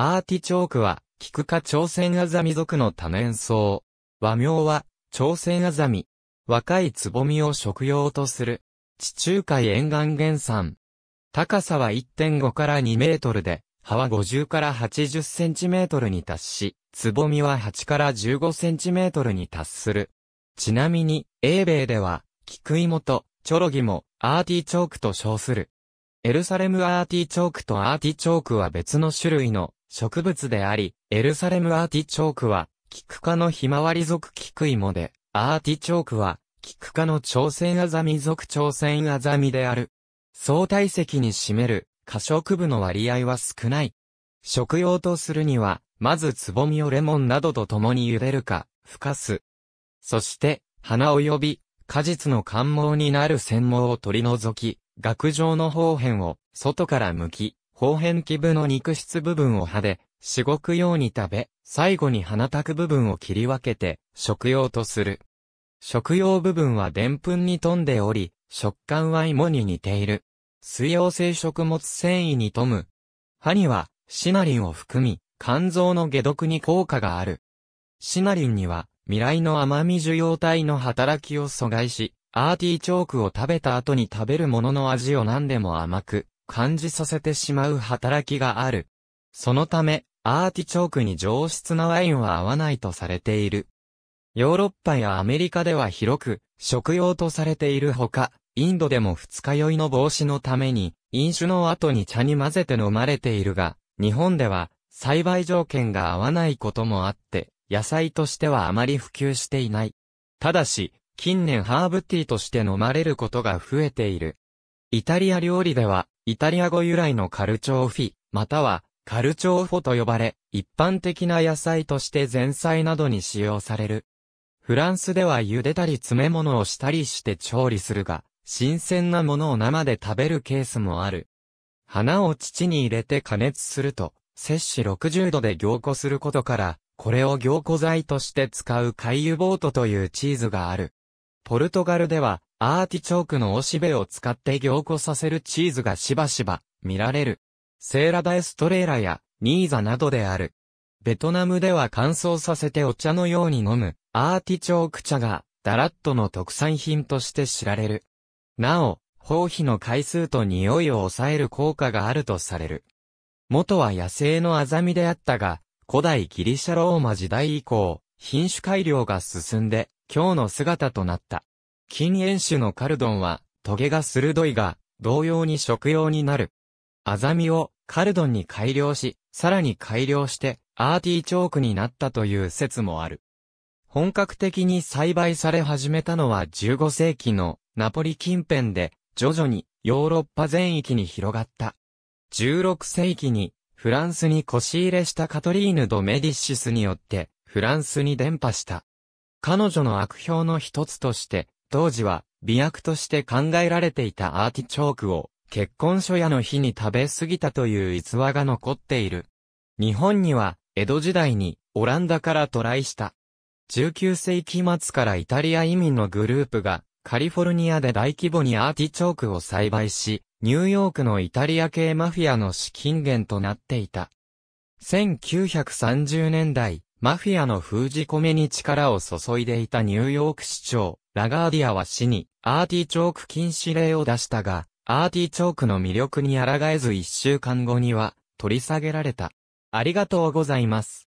アーティチョークは、菊花朝鮮アザミ族の多年草。和名は、朝鮮アザミ。若いつぼみを食用とする。地中海沿岸原産。高さは1.5から2メートルで、葉は50から80センチメートルに達し、つぼみは8から15センチメートルに達する。ちなみに、英米では、菊芋と、チョロギも、アーティチョークと称する。エルサレムアーティチョークとアーティチョークは別の種類の植物であり、エルサレムアーティチョークは、キク科のひまわり属キクイモで、アーティチョークは、キク科の朝鮮アザミ属朝鮮アザミである。相対積に占める、過食部の割合は少ない。食用とするには、まずつぼみをレモンなどと共に茹でるか、ふかす。そして、花及び、果実の感毛になる繊毛を取り除き、額状の方辺を、外から剥き、方辺基部の肉質部分を歯で、しごくように食べ、最後に鼻たく部分を切り分けて、食用とする。食用部分は澱粉に富んでおり、食感は芋に似ている。水溶性食物繊維に富む。歯には、シナリンを含み、肝臓の解毒に効果がある。シナリンには、未来の甘味受容体の働きを阻害し、アーティーチョークを食べた後に食べるものの味を何でも甘く、感じさせてしまう働きがある。そのため、アーティチョークに上質なワインは合わないとされている。ヨーロッパやアメリカでは広く、食用とされているほか、インドでも二日酔いの防止のために、飲酒の後に茶に混ぜて飲まれているが、日本では、栽培条件が合わないこともあって、野菜としてはあまり普及していない。ただし、近年ハーブティーとして飲まれることが増えている。イタリア料理では、イタリア語由来のカルチョーフィ、またはカルチョーフォと呼ばれ、一般的な野菜として前菜などに使用される。フランスでは茹でたり詰め物をしたりして調理するが、新鮮なものを生で食べるケースもある。花を乳に入れて加熱すると、摂氏60度で凝固することから、これを凝固剤として使う海油ボートというチーズがある。ポルトガルでは、アーティチョークのおしべを使って凝固させるチーズがしばしば見られる。セーラダエストレーラやニーザなどである。ベトナムでは乾燥させてお茶のように飲むアーティチョーク茶がダラットの特産品として知られる。なお、包皮の回数と匂いを抑える効果があるとされる。元は野生のアザミであったが、古代ギリシャローマ時代以降、品種改良が進んで、今日の姿となった。金塩種のカルドンは、トゲが鋭いが、同様に食用になる。アザミをカルドンに改良し、さらに改良して、アーティーチョークになったという説もある。本格的に栽培され始めたのは15世紀のナポリ近辺で、徐々にヨーロッパ全域に広がった。16世紀にフランスに腰入れしたカトリーヌ・ド・メディッシスによってフランスに伝播した。彼女の悪評の一つとして当時は、美薬として考えられていたアーティチョークを、結婚初夜の日に食べ過ぎたという逸話が残っている。日本には、江戸時代に、オランダから渡来した。19世紀末からイタリア移民のグループが、カリフォルニアで大規模にアーティチョークを栽培し、ニューヨークのイタリア系マフィアの資金源となっていた。1930年代、マフィアの封じ込めに力を注いでいたニューヨーク市長、ラガーディアは死にアーティチョーク禁止令を出したが、アーティチョークの魅力に抗えず1週間後には取り下げられた。ありがとうございます。